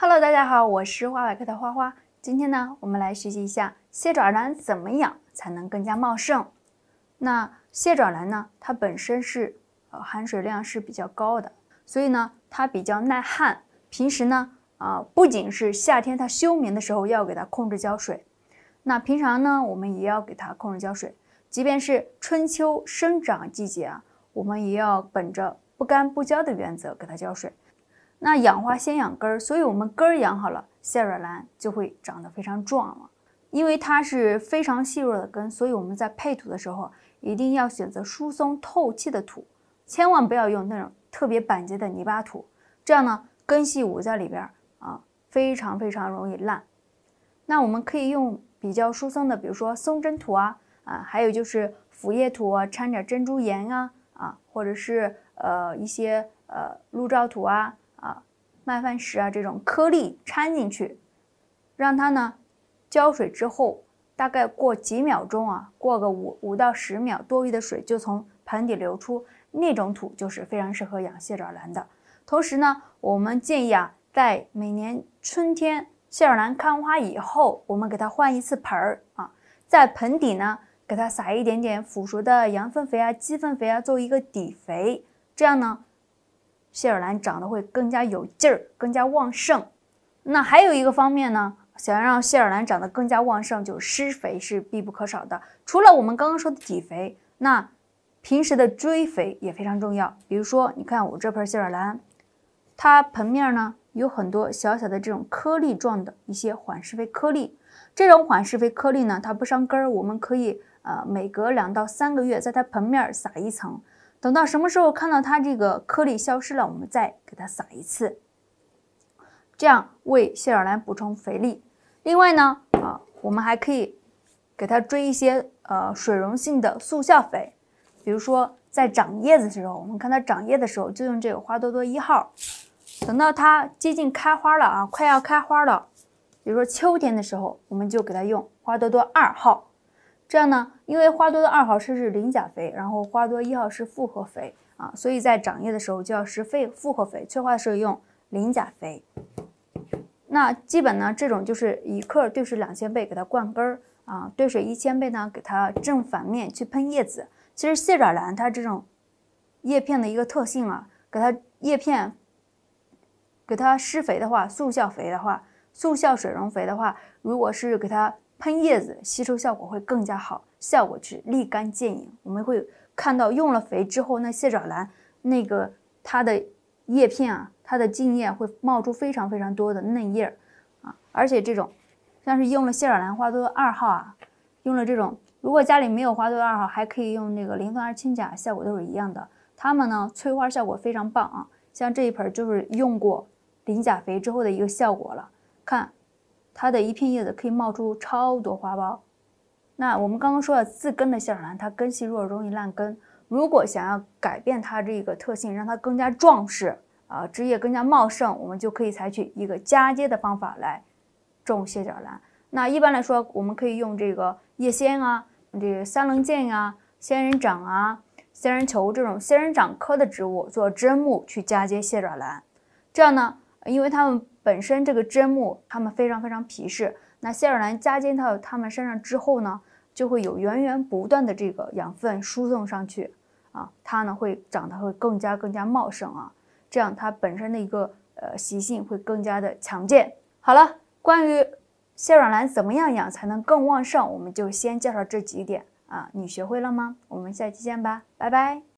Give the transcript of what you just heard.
Hello，大家好，我是花百科的花花。今天呢，我们来学习一下蟹爪兰怎么养才能更加茂盛。那蟹爪兰呢，它本身是呃含水量是比较高的，所以呢，它比较耐旱。平时呢，啊，不仅是夏天它休眠的时候要给它控制浇水，那平常呢，我们也要给它控制浇水。即便是春秋生长季节啊，我们也要本着不干不浇的原则给它浇水。那养花先养根儿，所以我们根儿养好了，蟹爪兰就会长得非常壮了。因为它是非常细弱的根，所以我们在配土的时候一定要选择疏松透气的土，千万不要用那种特别板结的泥巴土。这样呢，根系捂在里边儿啊，非常非常容易烂。那我们可以用比较疏松的，比如说松针土啊，啊，还有就是腐叶土啊，掺点珍珠岩啊，啊，或者是呃一些呃鹿沼土啊。麦饭石啊，这种颗粒掺进去，让它呢浇水之后，大概过几秒钟啊，过个五五到十秒，多余的水就从盆底流出。那种土就是非常适合养蟹爪兰的。同时呢，我们建议啊，在每年春天蟹爪兰开完花以后，我们给它换一次盆儿啊，在盆底呢给它撒一点点腐熟的羊粪肥啊、鸡粪肥啊，作为一个底肥，这样呢。蟹尔兰长得会更加有劲儿，更加旺盛。那还有一个方面呢，想让蟹尔兰长得更加旺盛，就是施肥是必不可少的。除了我们刚刚说的底肥，那平时的追肥也非常重要。比如说，你看我这盆蟹尔兰，它盆面呢有很多小小的这种颗粒状的一些缓释肥颗粒。这种缓释肥颗粒呢，它不伤根儿，我们可以呃每隔两到三个月在它盆面撒一层。等到什么时候看到它这个颗粒消失了，我们再给它撒一次，这样为蟹爪兰补充肥力。另外呢，啊，我们还可以给它追一些呃水溶性的速效肥，比如说在长叶子的时候，我们看它长叶的时候就用这个花多多一号。等到它接近开花了啊，快要开花了，比如说秋天的时候，我们就给它用花多多二号。这样呢，因为花多的二号是磷钾肥，然后花多一号是复合肥啊，所以在长叶的时候就要施肥，复合肥，催花的时候用磷钾肥。那基本呢，这种就是一克兑水两千倍给它灌根儿啊，兑水一千倍呢给它正反面去喷叶子。其实蟹爪兰它这种叶片的一个特性啊，给它叶片给它施肥的话，速效肥的话，速效水溶肥的话，如果是给它。喷叶子吸收效果会更加好，效果是立竿见影。我们会看到用了肥之后，那蟹爪兰那个它的叶片啊，它的茎叶会冒出非常非常多的嫩叶儿啊，而且这种像是用了蟹爪兰花多多二号啊，用了这种，如果家里没有花多多二号，还可以用那个磷酸二氢钾，效果都是一样的。它们呢催花效果非常棒啊，像这一盆就是用过磷钾肥之后的一个效果了，看。它的一片叶子可以冒出超多花苞。那我们刚刚说了，自根的蟹爪兰它根系弱，容易烂根。如果想要改变它这个特性，让它更加壮实啊，枝叶更加茂盛，我们就可以采取一个嫁接的方法来种蟹爪兰。那一般来说，我们可以用这个叶仙啊、这个三棱剑啊、仙人掌啊、仙人球这种仙人掌科的植物做砧木去嫁接蟹爪兰。这样呢，因为它们。本身这个针木，它们非常非常皮实。那蟹软兰加进到它们身上之后呢，就会有源源不断的这个养分输送上去啊，它呢会长得会更加更加茂盛啊。这样它本身的一个呃习性会更加的强健。好了，关于蟹软兰怎么样养才能更旺盛，我们就先介绍这几点啊。你学会了吗？我们下期见吧，拜拜。